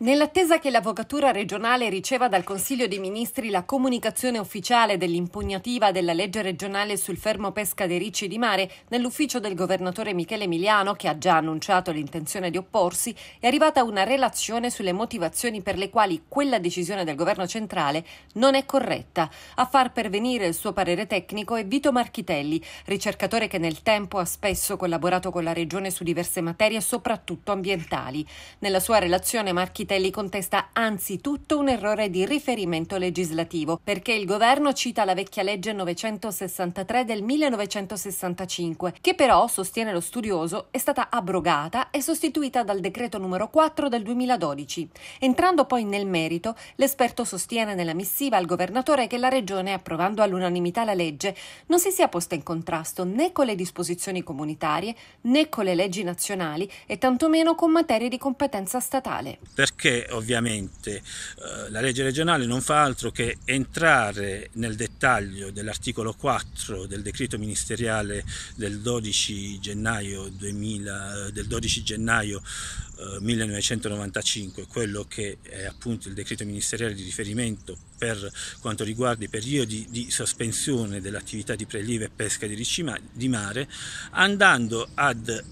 Nell'attesa che l'Avvocatura regionale riceva dal Consiglio dei Ministri la comunicazione ufficiale dell'impugnativa della legge regionale sul fermo pesca dei ricci di mare, nell'ufficio del governatore Michele Emiliano, che ha già annunciato l'intenzione di opporsi, è arrivata una relazione sulle motivazioni per le quali quella decisione del governo centrale non è corretta. A far pervenire il suo parere tecnico è Vito Marchitelli, ricercatore che nel tempo ha spesso collaborato con la regione su diverse materie, soprattutto ambientali. Nella sua relazione Marchitelli Pitelli contesta anzitutto un errore di riferimento legislativo, perché il governo cita la vecchia legge 963 del 1965, che però, sostiene lo studioso, è stata abrogata e sostituita dal decreto numero 4 del 2012. Entrando poi nel merito, l'esperto sostiene nella missiva al governatore che la Regione, approvando all'unanimità la legge, non si sia posta in contrasto né con le disposizioni comunitarie né con le leggi nazionali e tantomeno con materie di competenza statale. Perché che ovviamente eh, la legge regionale non fa altro che entrare nel dettaglio dell'articolo 4 del decreto ministeriale del 12 gennaio, 2000, eh, del 12 gennaio 1995, eh, quello che è appunto il decreto ministeriale di riferimento per quanto riguarda i periodi di sospensione dell'attività di prelievo e pesca di, ricima, di mare, andando ad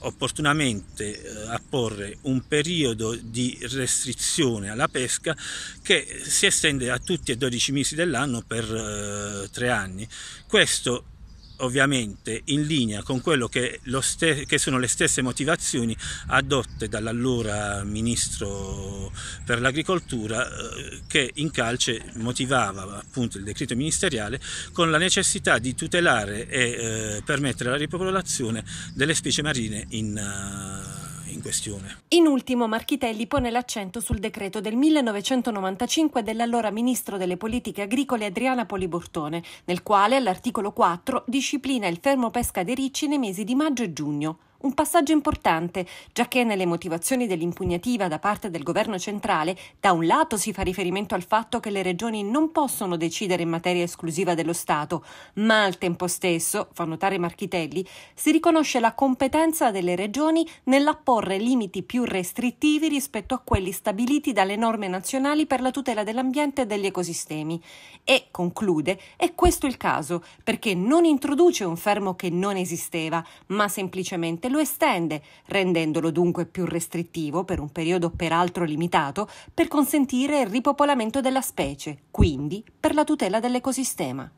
opportunamente eh, apporre un periodo di restrizione alla pesca che si estende a tutti e 12 mesi dell'anno per eh, tre anni. Questo ovviamente in linea con quello che, che, sono le stesse motivazioni adotte dall'allora ministro per l'agricoltura eh, che in calce motivava appunto il decreto ministeriale con la necessità di tutelare e eh, permettere la ripopolazione delle specie marine in uh, in questione. In ultimo, Marchitelli pone l'accento sul decreto del 1995 dell'allora ministro delle politiche agricole Adriana Polibortone, nel quale all'articolo 4 disciplina il fermo pesca dei ricci nei mesi di maggio e giugno. Un passaggio importante, giacché nelle motivazioni dell'impugnativa da parte del governo centrale, da un lato si fa riferimento al fatto che le regioni non possono decidere in materia esclusiva dello Stato, ma al tempo stesso, fa notare Marchitelli, si riconosce la competenza delle regioni nell'apporre limiti più restrittivi rispetto a quelli stabiliti dalle norme nazionali per la tutela dell'ambiente e degli ecosistemi. E, conclude, è questo il caso, perché non introduce un fermo che non esisteva, ma semplicemente Corte lo estende, rendendolo dunque più restrittivo per un periodo peraltro limitato per consentire il ripopolamento della specie, quindi per la tutela dell'ecosistema.